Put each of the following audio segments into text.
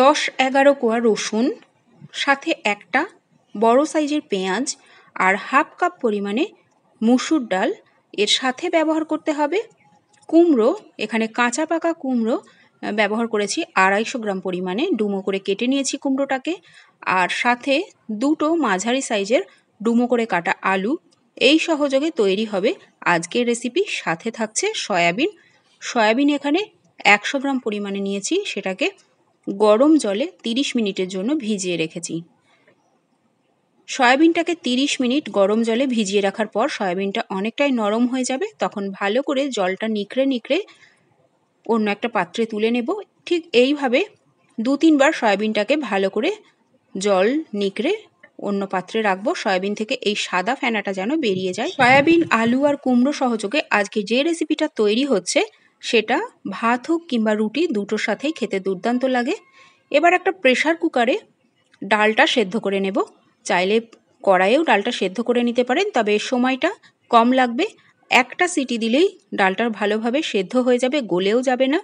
দশ এগারো কোয়া রসুন সাথে একটা বড় সাইজের পেঁয়াজ আর হাফ কাপ পরিমাণে মুসুর ডাল এর সাথে ব্যবহার করতে হবে কুমড়ো এখানে কাঁচা পাকা কুমড়ো ব্যবহার করেছি আড়াইশো গ্রাম পরিমাণে ডুমো করে কেটে নিয়েছি কুমড়োটাকে আর সাথে দুটো মাঝারি সাইজের ডুমো করে কাটা আলু এই সহযোগে তৈরি হবে আজকের রেসিপি সাথে থাকছে সয়াবিন সয়াবিন এখানে একশো গ্রাম পরিমাণে নিয়েছি সেটাকে গরম জলে 30 মিনিটের জন্য ভিজিয়ে রেখেছি সয়াবিনটাকে 30 মিনিট গরম জলে ভিজিয়ে রাখার পর সয়াবিনটা অনেকটাই নরম হয়ে যাবে তখন ভালো করে জলটা নিকড়ে নিকড়ে অন্য একটা পাত্রে তুলে নেব ঠিক এইভাবে দু তিনবার সয়াবিনটাকে ভালো করে জল নিকড়ে অন্য পাত্রে রাখবো সয়াবিন থেকে এই সাদা ফেনাটা যেন বেরিয়ে যায় সয়াবিন আলু আর কুমড়ো সহযোগে আজকে যে রেসিপিটা তৈরি হচ্ছে সেটা ভাত হোক কিংবা রুটি দুটোর সাথেই খেতে দুর্দান্ত লাগে এবার একটা প্রেশার কুকারে ডালটা সেদ্ধ করে নেব চাইলে কড়াইয়েও ডালটা সেদ্ধ করে নিতে পারেন তবে সময়টা কম লাগবে একটা সিটি দিলেই ডালটা ভালোভাবে সেদ্ধ হয়ে যাবে গলেও যাবে না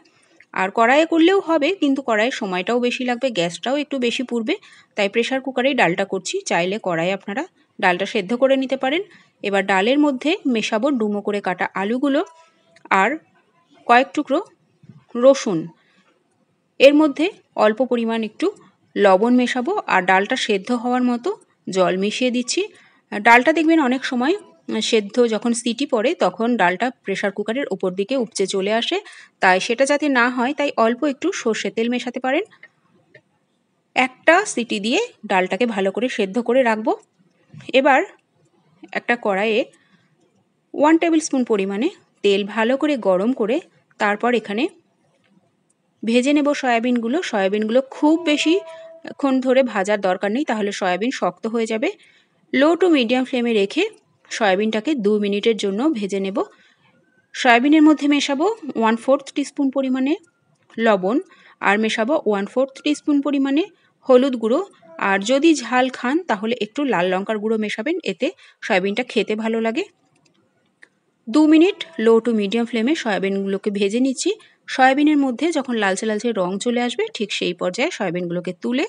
আর কড়াইয়ে করলেও হবে কিন্তু কড়াইয়ে সময়টাও বেশি লাগবে গ্যাসটাও একটু বেশি পুড়বে তাই প্রেশার কুকারেই ডালটা করছি চাইলে কড়াই আপনারা ডালটা সেদ্ধ করে নিতে পারেন এবার ডালের মধ্যে মেশাবো ডুমো করে কাটা আলুগুলো আর কয়েক টুকরো রসুন এর মধ্যে অল্প পরিমাণ একটু লবণ মেশাবো আর ডালটা সেদ্ধ হওয়ার মতো জল মিশিয়ে দিচ্ছি ডালটা দেখবেন অনেক সময় সেদ্ধ যখন সিটি পড়ে তখন ডালটা প্রেশার কুকারের ওপর দিকে উপচে চলে আসে তাই সেটা যাতে না হয় তাই অল্প একটু সর্ষে তেল মেশাতে পারেন একটা সিটি দিয়ে ডালটাকে ভালো করে সেদ্ধ করে রাখবো এবার একটা কড়াইয়ে ওয়ান টেবিল স্পুন পরিমাণে তেল ভালো করে গরম করে তারপর এখানে ভেজে নেব সয়াবিনগুলো সয়াবিনগুলো খুব বেশি ক্ষণ ধরে ভাজার দরকার নেই তাহলে সয়াবিন শক্ত হয়ে যাবে লো টু মিডিয়াম ফ্লেমে রেখে সয়াবিনটাকে দু মিনিটের জন্য ভেজে নেব সয়াবিনের মধ্যে মেশাবো ওয়ান ফোর্থ টিস্পুন পরিমাণে লবণ আর মেশাবো ওয়ান ফোর্থ টিস্পুন পরিমাণে হলুদ গুঁড়ো আর যদি ঝাল খান তাহলে একটু লাল লঙ্কার গুঁড়ো মেশাবেন এতে সয়াবিনটা খেতে ভালো লাগে দু মিনিট লো টু মিডিয়াম ফ্লেমে সয়াবিনগুলোকে ভেজে নিচ্ছি সয়াবিনের মধ্যে যখন লালচে লালচে রং চলে আসবে ঠিক সেই পর্যায়ে সয়াবিনগুলোকে তুলে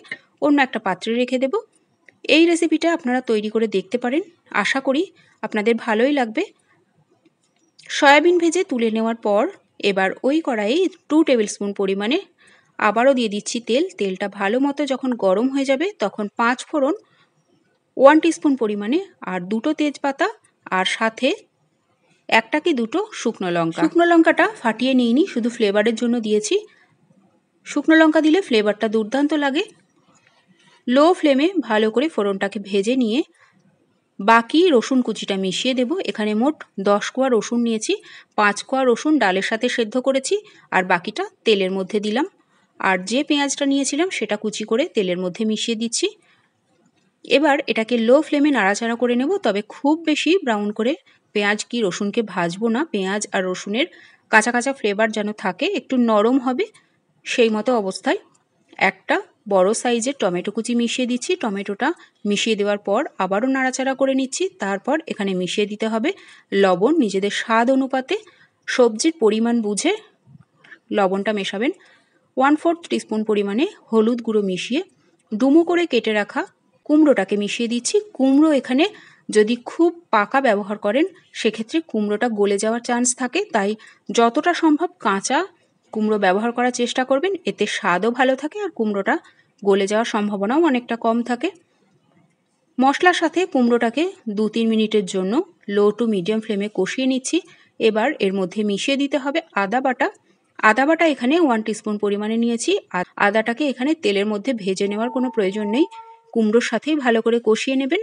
অন্য একটা পাত্রে রেখে দেব এই রেসিপিটা আপনারা তৈরি করে দেখতে পারেন আশা করি আপনাদের ভালোই লাগবে সয়াবিন ভেজে তুলে নেওয়ার পর এবার ওই কড়াইয়ে টু টেবিল স্পুন পরিমাণে আবারও দিয়ে দিচ্ছি তেল তেলটা ভালো মতো যখন গরম হয়ে যাবে তখন পাঁচ ফোড়ন ওয়ান টিস্পুন পরিমাণে আর দুটো তেজপাতা আর সাথে একটা কি দুটো শুকনো লঙ্কা শুকনো লঙ্কাটা ফাটিয়ে নিইনি শুধু ফ্লেভারের জন্য দিয়েছি শুকনো লঙ্কা দিলে ফ্লেভারটা দুর্দান্ত লাগে লো ফ্লেমে ভালো করে ফোড়নটাকে ভেজে নিয়ে বাকি রসুন কুচিটা মিশিয়ে দেব এখানে মোট দশ কোয়া রসুন নিয়েছি পাঁচ কোয়া রসুন ডালের সাথে সেদ্ধ করেছি আর বাকিটা তেলের মধ্যে দিলাম আর যে পেঁয়াজটা নিয়েছিলাম সেটা কুচি করে তেলের মধ্যে মিশিয়ে দিচ্ছি এবার এটাকে লো ফ্লেমে নাড়াচাড়া করে নেব তবে খুব বেশি ব্রাউন করে পেঁয়াজ কি রসুনকে ভাজবো না পেঁয়াজ আর রসুনের কাঁচা কাঁচা ফ্লেভার যেন থাকে একটু নরম হবে সেই মতো অবস্থায় একটা বড় সাইজের টমেটো কুচি মিশিয়ে দিচ্ছি টমেটোটা মিশিয়ে দেওয়ার পর আবারও নাড়াচাড়া করে নিচ্ছি তারপর এখানে মিশিয়ে দিতে হবে লবণ নিজেদের স্বাদ অনুপাতে সবজির পরিমাণ বুঝে লবণটা মেশাবেন ওয়ান ফোর্থ টিস্পুন পরিমাণে হলুদ গুঁড়ো মিশিয়ে ডুমো করে কেটে রাখা কুমড়োটাকে মিশিয়ে দিচ্ছি কুমড়ো এখানে যদি খুব পাকা ব্যবহার করেন সেক্ষেত্রে কুমড়োটা গলে যাওয়ার চান্স থাকে তাই যতটা সম্ভব কাঁচা কুমড়ো ব্যবহার করার চেষ্টা করবেন এতে স্বাদও ভালো থাকে আর কুমড়োটা গলে যাওয়ার সম্ভাবনাও অনেকটা কম থাকে মশলার সাথে কুমড়োটাকে দু তিন মিনিটের জন্য লো টু মিডিয়াম ফ্লেমে কষিয়ে নিচ্ছি এবার এর মধ্যে মিশিয়ে দিতে হবে আদা বাটা আদা বাটা এখানে ওয়ান টিস্পুন পরিমাণে নিয়েছি আদাটাকে এখানে তেলের মধ্যে ভেজে নেওয়ার কোনো প্রয়োজন নেই কুমড়োর সাথেই ভালো করে কষিয়ে নেবেন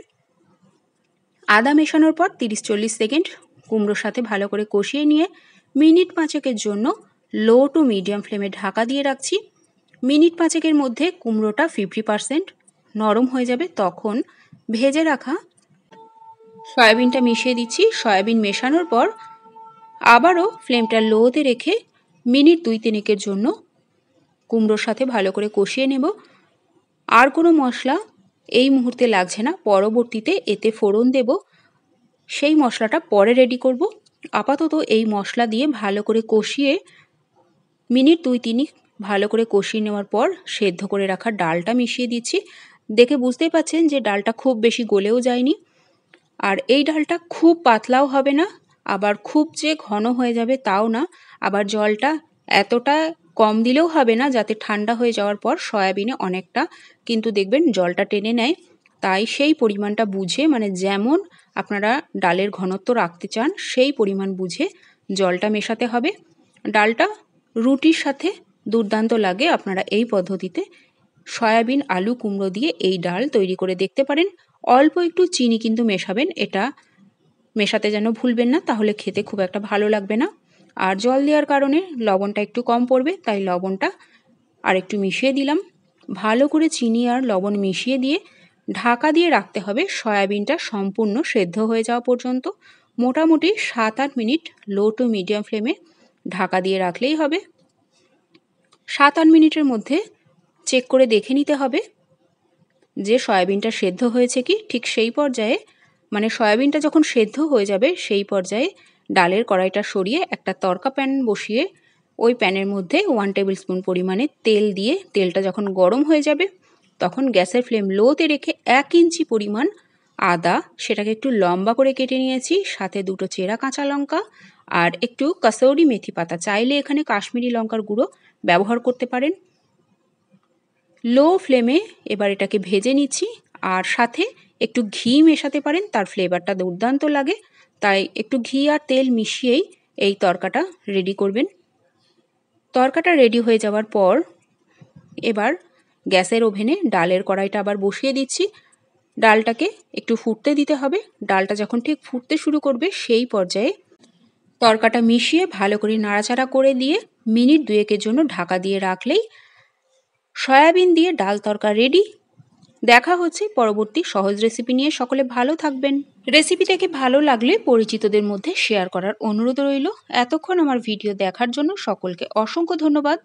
আদা মেশানোর পর তিরিশ চল্লিশ সেকেন্ড কুমড়োর সাথে ভালো করে কষিয়ে নিয়ে মিনিট পাঁচেকের জন্য লো টু মিডিয়াম ফ্লেমে ঢাকা দিয়ে রাখছি মিনিট পাঁচেকের মধ্যে কুমড়োটা ফিফটি পারসেন্ট নরম হয়ে যাবে তখন ভেজে রাখা সয়াবিনটা মিশিয়ে দিচ্ছি সয়াবিন মেশানোর পর আবারও ফ্লেমটা লোতে রেখে মিনিট দুই তিনেকের জন্য কুমড়োর সাথে ভালো করে কষিয়ে নেব আর কোনো মশলা এই মুহূর্তে লাগছে না পরবর্তীতে এতে ফোড়ন দেব সেই মশলাটা পরে রেডি করব আপাতত এই মশলা দিয়ে ভালো করে কষিয়ে মিনিট দুই তিনি ভালো করে কষিয়ে নেওয়ার পর সেদ্ধ করে রাখা ডালটা মিশিয়ে দিচ্ছি দেখে বুঝতেই পাচ্ছেন যে ডালটা খুব বেশি গলেও যায়নি আর এই ডালটা খুব পাতলাও হবে না আবার খুব যে ঘন হয়ে যাবে তাও না আবার জলটা এতটা কম দিলেও হবে না যাতে ঠান্ডা হয়ে যাওয়ার পর সয়াবিনে অনেকটা কিন্তু দেখবেন জলটা টেনে নেয় তাই সেই পরিমাণটা বুঝে মানে যেমন আপনারা ডালের ঘনত্ব রাখতে চান সেই পরিমাণ বুঝে জলটা মেশাতে হবে ডালটা রুটির সাথে দুর্দান্ত লাগে আপনারা এই পদ্ধতিতে সয়াবিন আলু কুমড়ো দিয়ে এই ডাল তৈরি করে দেখতে পারেন অল্প একটু চিনি কিন্তু মেশাবেন এটা মেশাতে যেন ভুলবেন না তাহলে খেতে খুব একটা ভালো লাগবে না আর জল দেওয়ার কারণে লবণটা একটু কম পড়বে তাই লবণটা আর একটু মিশিয়ে দিলাম ভালো করে চিনি আর লবণ মিশিয়ে দিয়ে ঢাকা দিয়ে রাখতে হবে সয়াবিনটা সম্পূর্ণ সেদ্ধ হয়ে যাওয়া পর্যন্ত মোটামুটি সাত আট মিনিট লো টু মিডিয়াম ফ্লেমে ঢাকা দিয়ে রাখলেই হবে সাত আট মিনিটের মধ্যে চেক করে দেখে নিতে হবে যে সয়াবিনটা সেদ্ধ হয়েছে কি ঠিক সেই পর্যায়ে মানে সয়াবিনটা যখন সেদ্ধ হয়ে যাবে সেই পর্যায়ে ডালের কড়াইটা সরিয়ে একটা তরকা প্যান বসিয়ে ওই প্যানের মধ্যে ওয়ান টেবিল স্পুন পরিমাণে তেল দিয়ে তেলটা যখন গরম হয়ে যাবে তখন গ্যাসের ফ্লেম লোতে রেখে এক ইঞ্চি পরিমাণ আদা সেটাকে একটু লম্বা করে কেটে নিয়েছি সাথে দুটো চেরা কাঁচা লঙ্কা আর একটু কাসৌরি মেথি পাতা চাইলে এখানে কাশ্মীরি লঙ্কার গুঁড়ো ব্যবহার করতে পারেন লো ফ্লেমে এবার এটাকে ভেজে নিচ্ছি আর সাথে একটু ঘি মেশাতে পারেন তার ফ্লেভারটা দুর্দান্ত লাগে তাই একটু ঘি আর তেল মিশিয়েই এই তরকাটা রেডি করবেন তরকাটা রেডি হয়ে যাওয়ার পর এবার গ্যাসের ওভেনে ডালের কড়াইটা আবার বসিয়ে দিচ্ছি ডালটাকে একটু ফুটতে দিতে হবে ডালটা যখন ঠিক ফুটতে শুরু করবে সেই পর্যায়ে তরকাটা মিশিয়ে ভালো করে নাড়াচাড়া করে দিয়ে মিনিট দুয়েকের জন্য ঢাকা দিয়ে রাখলেই সয়াবিন দিয়ে ডাল তরকা রেডি দেখা হচ্ছে পরবর্তী সহজ রেসিপি নিয়ে সকলে ভালো থাকবেন রেসিপিটাকে ভালো লাগলে পরিচিতদের মধ্যে শেয়ার করার অনুরোধ রইল এতক্ষণ আমার ভিডিও দেখার জন্য সকলকে অসংখ্য ধন্যবাদ